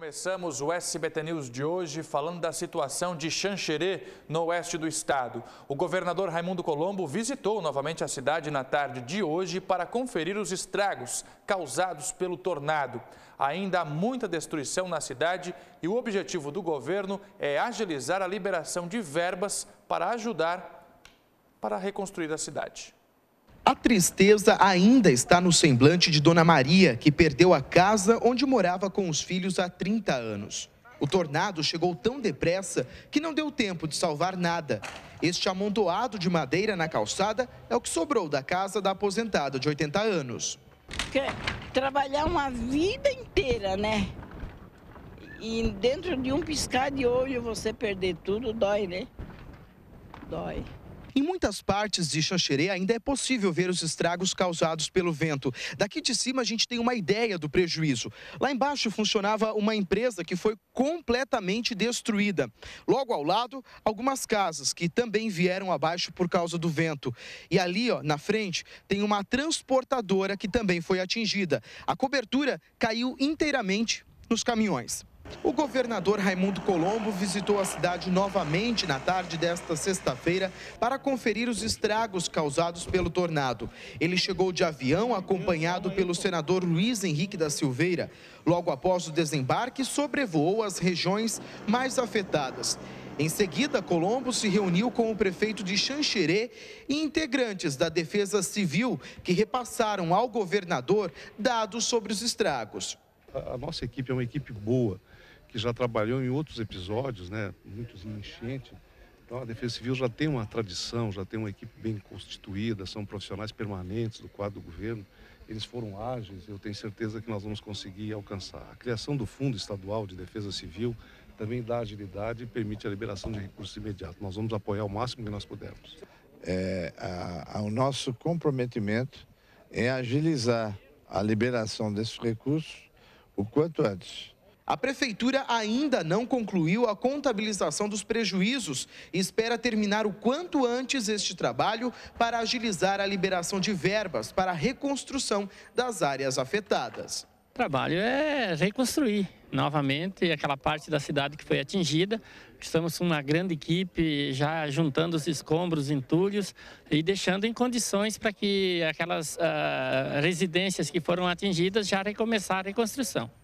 Começamos o SBT News de hoje falando da situação de Xanxerê, no oeste do estado. O governador Raimundo Colombo visitou novamente a cidade na tarde de hoje para conferir os estragos causados pelo tornado. Ainda há muita destruição na cidade e o objetivo do governo é agilizar a liberação de verbas para ajudar para reconstruir a cidade. A tristeza ainda está no semblante de Dona Maria, que perdeu a casa onde morava com os filhos há 30 anos. O tornado chegou tão depressa que não deu tempo de salvar nada. Este amontoado de madeira na calçada é o que sobrou da casa da aposentada de 80 anos. Trabalhar uma vida inteira, né? E dentro de um piscar de olho você perder tudo dói, né? Dói. Em muitas partes de Xaxerê ainda é possível ver os estragos causados pelo vento. Daqui de cima a gente tem uma ideia do prejuízo. Lá embaixo funcionava uma empresa que foi completamente destruída. Logo ao lado, algumas casas que também vieram abaixo por causa do vento. E ali, ó, na frente, tem uma transportadora que também foi atingida. A cobertura caiu inteiramente nos caminhões. O governador Raimundo Colombo visitou a cidade novamente na tarde desta sexta-feira para conferir os estragos causados pelo tornado. Ele chegou de avião acompanhado pelo senador Luiz Henrique da Silveira. Logo após o desembarque, sobrevoou as regiões mais afetadas. Em seguida, Colombo se reuniu com o prefeito de Xanxerê e integrantes da Defesa Civil, que repassaram ao governador dados sobre os estragos. A nossa equipe é uma equipe boa, que já trabalhou em outros episódios, né? muitos em enchente. Então a Defesa Civil já tem uma tradição, já tem uma equipe bem constituída, são profissionais permanentes do quadro do governo. Eles foram ágeis, eu tenho certeza que nós vamos conseguir alcançar. A criação do Fundo Estadual de Defesa Civil também dá agilidade e permite a liberação de recursos imediatos. Nós vamos apoiar o máximo que nós pudermos. É, a, a, o nosso comprometimento é agilizar a liberação desses recursos o quanto antes. A prefeitura ainda não concluiu a contabilização dos prejuízos e espera terminar o quanto antes este trabalho para agilizar a liberação de verbas para a reconstrução das áreas afetadas. O trabalho é reconstruir novamente aquela parte da cidade que foi atingida. Estamos com uma grande equipe já juntando os escombros, entulhos e deixando em condições para que aquelas uh, residências que foram atingidas já recomeçar a reconstrução.